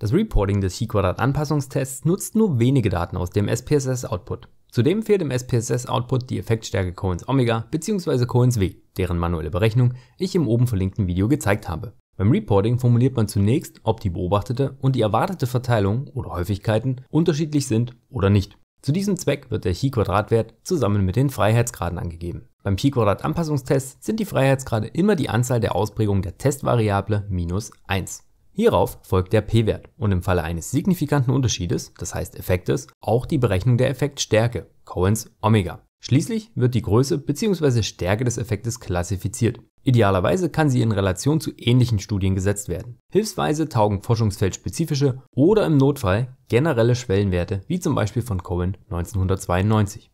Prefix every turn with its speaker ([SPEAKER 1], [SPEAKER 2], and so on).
[SPEAKER 1] Das Reporting des Chi-Quadrat-Anpassungstests nutzt nur wenige Daten aus dem SPSS-Output. Zudem fehlt im SPSS-Output die Effektstärke Cohens Omega bzw. Cohens W, deren manuelle Berechnung ich im oben verlinkten Video gezeigt habe. Beim Reporting formuliert man zunächst, ob die beobachtete und die erwartete Verteilung oder Häufigkeiten unterschiedlich sind oder nicht. Zu diesem Zweck wird der chi quadratwert zusammen mit den Freiheitsgraden angegeben. Beim Chi-Quadrat-Anpassungstest sind die Freiheitsgrade immer die Anzahl der Ausprägungen der Testvariable minus 1. Hierauf folgt der p-Wert und im Falle eines signifikanten Unterschiedes, das heißt Effektes, auch die Berechnung der Effektstärke, Cohen's Omega. Schließlich wird die Größe bzw. Stärke des Effektes klassifiziert. Idealerweise kann sie in Relation zu ähnlichen Studien gesetzt werden. Hilfsweise taugen forschungsfeldspezifische oder im Notfall generelle Schwellenwerte, wie zum Beispiel von Cohen 1992.